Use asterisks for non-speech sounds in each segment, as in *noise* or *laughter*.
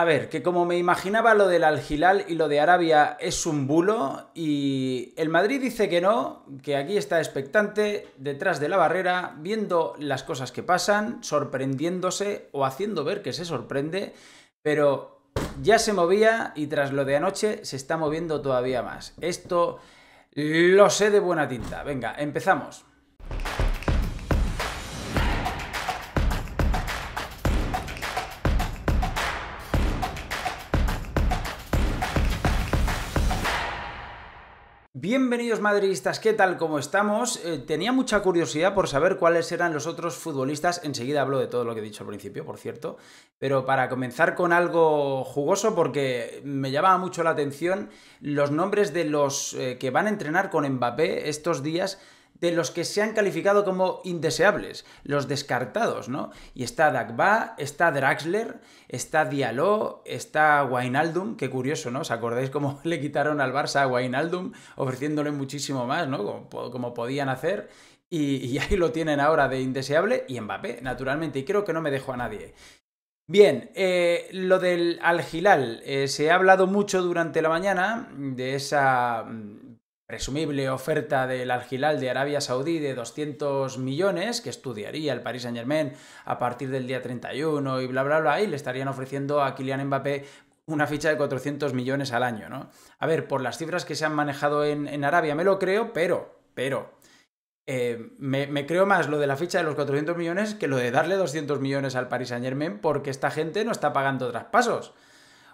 A ver, que como me imaginaba lo del al y lo de Arabia es un bulo y el Madrid dice que no, que aquí está expectante, detrás de la barrera, viendo las cosas que pasan, sorprendiéndose o haciendo ver que se sorprende, pero ya se movía y tras lo de anoche se está moviendo todavía más. Esto lo sé de buena tinta. Venga, empezamos. Bienvenidos madridistas, ¿qué tal? ¿Cómo estamos? Eh, tenía mucha curiosidad por saber cuáles eran los otros futbolistas. Enseguida hablo de todo lo que he dicho al principio, por cierto. Pero para comenzar con algo jugoso, porque me llamaba mucho la atención los nombres de los eh, que van a entrenar con Mbappé estos días de los que se han calificado como indeseables, los descartados, ¿no? Y está Dagba, está Draxler, está Diallo, está Wainaldum, qué curioso, ¿no? ¿Os acordáis cómo *laughs* le quitaron al Barça a Wainaldum? ofreciéndole muchísimo más, ¿no? como, podían hacer y, ahí lo tienen ahora de indeseable y Mbappé, naturalmente, y creo que no me dejo a nadie. Bien, eh, lo del Al eh, se ha hablado mucho durante la mañana de esa mm, presumible oferta del al de Arabia Saudí de 200 millones que estudiaría el Paris Saint-Germain a partir del día 31 y bla bla bla y le estarían ofreciendo a Kylian Mbappé una ficha de 400 millones al año, ¿no? A ver, por las cifras que se han manejado en, Arabia me lo creo, pero, pero, eh, me, me, creo más lo de la ficha de los 400 millones que lo de darle 200 millones al Paris Saint Germain porque esta gente no está pagando traspasos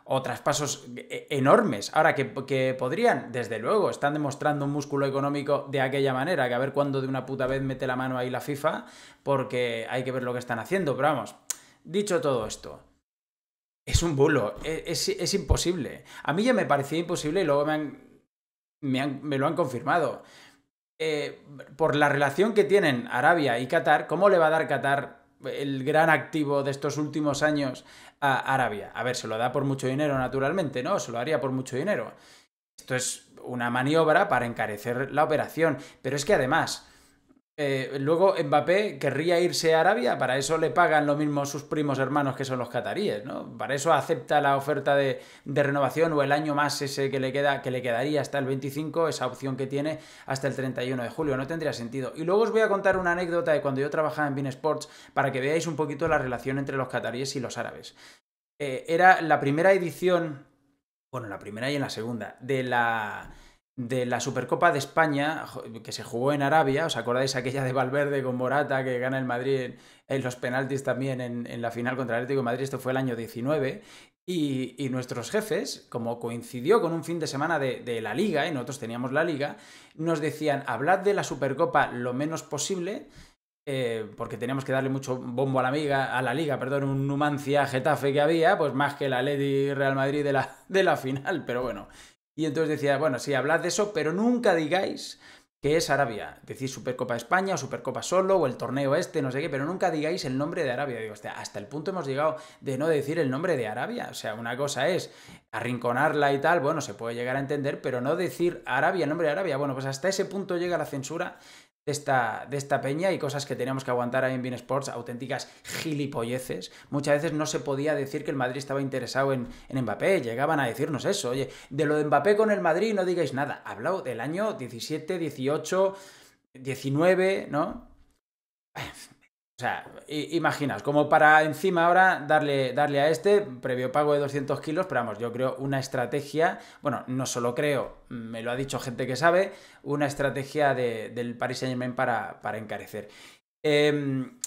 o traspasos e, e, enormes. Ahora, que, podrían, desde luego, están demostrando un músculo económico de aquella manera, que a ver cuándo de una puta vez mete la mano ahí la FIFA, porque hay que ver lo que están haciendo. Pero vamos, dicho todo esto, es un bulo, e, es, imposible. A mí ya me parecía imposible y luego me, me, lo han confirmado. Eh, por la relación que tienen Arabia y Qatar, ¿cómo le va a dar Qatar el gran activo de estos últimos años a Arabia. A ver, se lo da por mucho dinero, naturalmente, ¿no? Se lo haría por mucho dinero. Esto es una maniobra para encarecer la operación, pero es que además eh, luego Mbappé querría irse a Arabia, para eso le pagan lo mismo sus primos hermanos que son los cataríes, ¿no? Para eso acepta la oferta de, renovación o el año más ese que le, queda, que le quedaría hasta el 25, esa opción que tiene hasta el 31 de julio, no tendría sentido. Y luego os voy a contar una anécdota de cuando yo trabajaba en Bean Sports para que veáis un poquito la relación entre los cataríes y los árabes. Eh, era la primera edición, bueno, la primera y en la segunda, de la de la Supercopa de España que se jugó en Arabia, ¿os acordáis aquella de Valverde con Morata que gana el Madrid en, los penaltis también en, la final contra el Atlético de Madrid? Esto fue el año 19. Y, nuestros jefes, como coincidió con un fin de semana de, la liga, y ¿eh? nosotros teníamos la liga, nos decían, hablad de la Supercopa lo menos posible, eh, porque teníamos que darle mucho bombo a la, amiga, a la liga, perdón, un Numancia Getafe que había, pues más que la Lady Real Madrid de la, de la final, pero bueno, y entonces decía, bueno, sí, hablad de eso, pero nunca digáis que es Arabia. Decís Supercopa España o Supercopa solo o el torneo este, no sé qué, pero nunca digáis el nombre de Arabia. Digo, hostia, hasta el punto hemos llegado de no decir el nombre de Arabia. O sea, una cosa es arrinconarla y tal, bueno, se puede llegar a entender, pero no decir Arabia, el nombre de Arabia. Bueno, pues hasta ese punto llega la censura de esta, de esta peña y cosas que teníamos que aguantar ahí en Bean Sports, auténticas gilipolleces. Muchas veces no se podía decir que el Madrid estaba interesado en, en Mbappé, llegaban a decirnos eso, oye, de lo de Mbappé con el Madrid no digáis nada, hablado del año 17, 18, 19, ¿no? O sea, imaginas, como para encima ahora darle, darle a este previo pago de 200 kilos, pero vamos, yo creo una estrategia, bueno, no solo creo, me lo ha dicho gente que sabe, una estrategia del Paris Saint Germain para, encarecer. Em,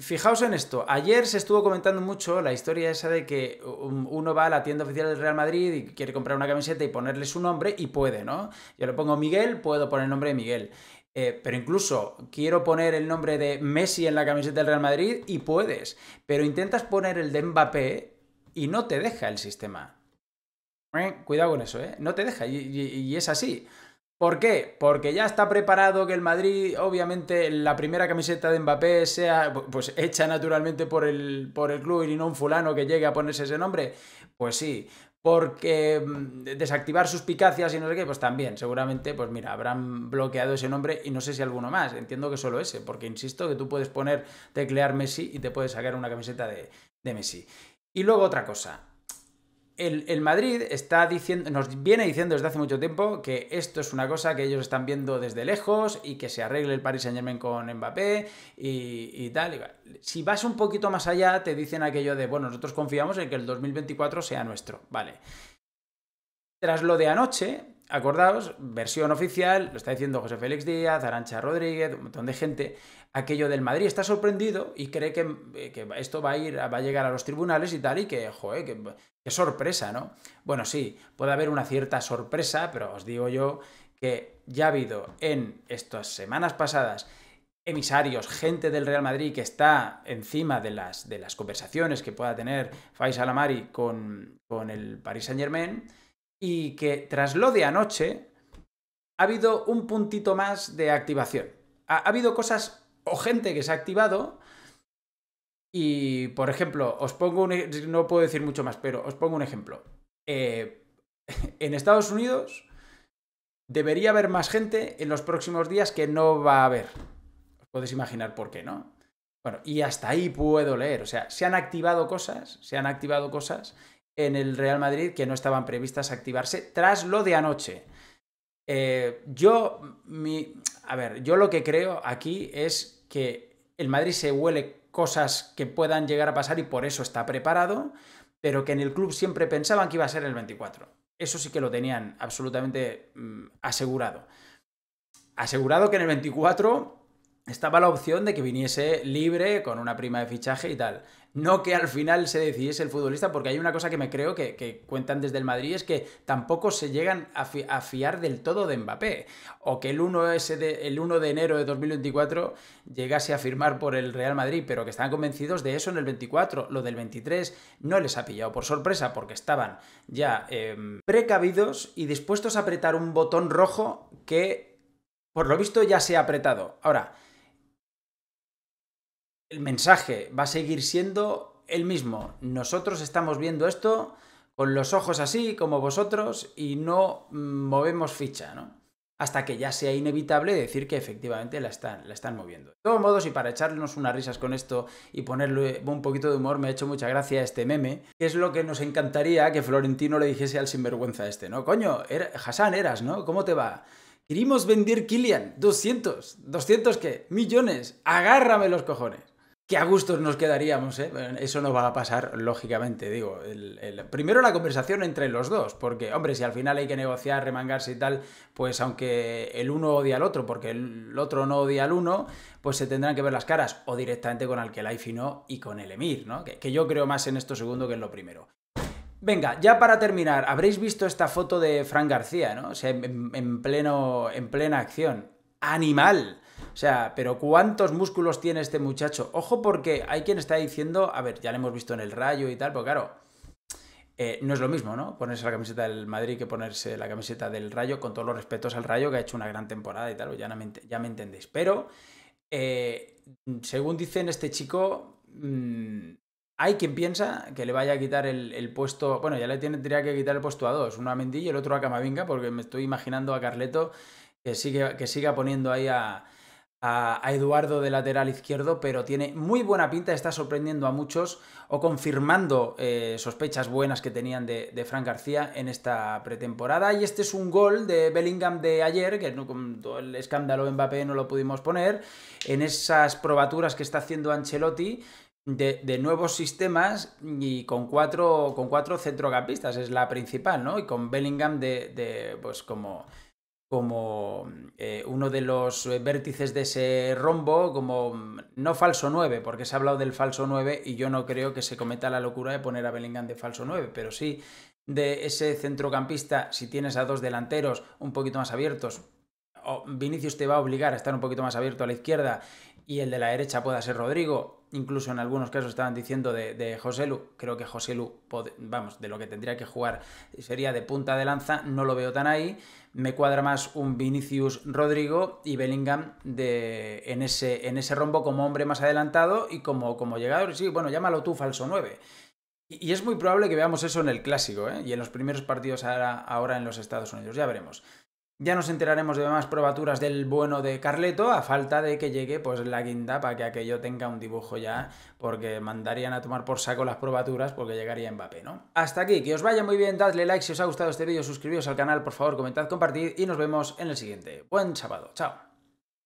fijaos en esto, ayer se estuvo comentando mucho la historia esa de que uno va a la tienda oficial del Real Madrid y quiere comprar una camiseta y ponerle su nombre y puede, ¿no? Yo le pongo Miguel, puedo poner el nombre de Miguel. Eh, pero incluso quiero poner el nombre de Messi en la camiseta del Real Madrid y puedes, pero intentas poner el de Mbappé y no te deja el sistema. Eh, cuidado con eso, ¿eh? No te deja y, es así. ¿Por qué? Porque ya está preparado que el Madrid, obviamente, la primera camiseta de Mbappé sea pues hecha naturalmente por el, por el club y no un fulano que llegue a ponerse ese nombre. Pues sí, porque mm, desactivar suspicacias y no sé qué, pues también, seguramente, pues mira, habrán bloqueado ese nombre y no sé si alguno más. Entiendo que solo ese, porque insisto que tú puedes poner teclear Messi y te puedes sacar una camiseta de, de Messi. Y luego otra cosa, el, Madrid está diciendo, nos viene diciendo desde hace mucho tiempo que esto es una cosa que ellos están viendo desde lejos y que se arregle el Paris Saint Germain con Mbappé y, tal. si vas un poquito más allá, te dicen aquello de, bueno, nosotros confiamos en que el 2024 sea nuestro. Vale. Tras lo de anoche, acordaos, versión oficial, lo está diciendo José Félix Díaz, Arancha Rodríguez, un montón de gente, aquello del Madrid está sorprendido y cree que, eh, esto va a, ir, va a llegar a los tribunales y tal, y que, joder, que, sorpresa, ¿no? Bueno, sí, puede haber una cierta sorpresa, pero os digo yo que ya ha habido en estas semanas pasadas emisarios, gente del Real Madrid que está encima de las, de las conversaciones que pueda tener Faisal Alamari con, con el Paris Saint Germain, y que tras lo de anoche ha habido un puntito más de activación. Ha, habido cosas o gente que se ha activado y, por ejemplo, os pongo un... No puedo decir mucho más, pero os pongo un ejemplo. Eh, *laughs* en Estados Unidos debería haber más gente en los próximos días que no va a haber. Os podéis imaginar por qué, ¿no? Bueno, y hasta ahí puedo leer. O sea, se han activado cosas, se han activado cosas en el Real Madrid que no estaban previstas activarse tras lo de anoche. Eh, yo, a ver, yo lo que creo aquí es que el Madrid se huele cosas que puedan llegar a pasar y por eso está preparado, pero que en el club siempre pensaban que iba a ser el 24. Eso sí que lo tenían absolutamente mm, asegurado. Asegurado que en el 24 estaba la opción de que viniese libre con una prima de fichaje y tal. No que al final se decidiese el futbolista, porque hay una cosa que me creo que, cuentan desde el Madrid, es que tampoco se llegan a, fiar del todo de Mbappé, o que el 1, de, el de enero de 2024 llegase a firmar por el Real Madrid, pero que están convencidos de eso en el 24, lo del 23 no les ha pillado por sorpresa, porque estaban ya em, precavidos y dispuestos a apretar un botón rojo que, por lo visto, ya se ha apretado. Ahora, el mensaje va a seguir siendo el mismo. Nosotros estamos viendo esto con los ojos así, como vosotros, y no mm, movemos ficha, ¿no? Hasta que ya sea inevitable decir que efectivamente la están, la están moviendo. De todos modos, y para echarnos unas risas con esto y ponerle un poquito de humor, me ha hecho mucha gracia este meme, que es lo que nos encantaría que Florentino le dijese al sinvergüenza este, ¿no? Coño, Hassan eras, ¿no? ¿Cómo te va? querimos vender Kilian, 200, 200 qué, millones, agárrame los cojones a gustos nos quedaríamos, ¿eh? Eso no va a pasar, lógicamente, digo. El, primero la conversación entre los dos, porque, hombre, si al final hay que negociar, remangarse y tal, pues aunque el uno odie al otro, porque el otro no odia al uno, pues se tendrán que ver las caras, o directamente con Alkelaifi no y con el Emir, ¿no? Que, yo creo más en esto segundo que en lo primero. Venga, ya para terminar, habréis visto esta foto de Fran García, ¿no? en pleno, en plena acción. ¡Animal! O sea, pero ¿cuántos músculos tiene este muchacho? Ojo porque hay quien está diciendo, a ver, ya lo hemos visto en el rayo y tal, pero claro, eh, no es lo mismo, ¿no? Ponerse la camiseta del Madrid que ponerse la camiseta del rayo, con todos los respetos al rayo, que ha hecho una gran temporada y tal, pues ya, me, ya me entendéis. Pero, eh, según dicen este chico... Mm, hay quien piensa que le vaya a quitar el, puesto. Bueno, ya le tendría que quitar el puesto a dos, uno a Mendy y el otro a Camavinga, porque me estoy imaginando a Carleto que, que siga poniendo ahí a, a, Eduardo de lateral izquierdo, pero tiene muy buena pinta, está sorprendiendo a muchos o confirmando eh, sospechas buenas que tenían de, Frank García en esta pretemporada. Y este es un gol de Bellingham de ayer, que con todo el escándalo Mbappé no lo pudimos poner, en esas probaturas que está haciendo Ancelotti. De, nuevos sistemas y con cuatro, con centrocampistas, es la principal, ¿no? Y con Bellingham de, de pues como como eh, uno de los eh, vértices de ese rombo, como mm, no falso 9, porque se ha hablado del falso 9 y yo no creo que se cometa la locura de poner a Bellingham de falso 9, pero sí de ese centrocampista, si tienes a dos delanteros un poquito más abiertos, Vinicius te va a obligar a estar un poquito más abierto a la izquierda y el de la derecha pueda ser Rodrigo. Incluso en algunos casos estaban diciendo de, José Lu. Creo que José Lu, vamos, de lo que tendría que jugar sería de punta de lanza. No lo veo tan ahí. Me cuadra más un Vinicius Rodrigo y Bellingham de, en, ese, en ese rombo como hombre más adelantado y como, como llegador. Sí, bueno, llámalo tú falso 9. Y, es muy probable que veamos eso en el clásico ¿eh? y en los primeros partidos ahora en los Estados Unidos. Ya veremos. Ya nos enteraremos de más probaturas del bueno de Carleto, a falta de que llegue pues la guinda para que aquello tenga un dibujo ya, porque mandarían a tomar por saco las probaturas porque llegaría Mbappé, ¿no? Hasta aquí, que os vaya muy bien, dadle like si os ha gustado este vídeo, suscribíos al canal, por favor, comentad, compartid y nos vemos en el siguiente. Buen sábado, chao.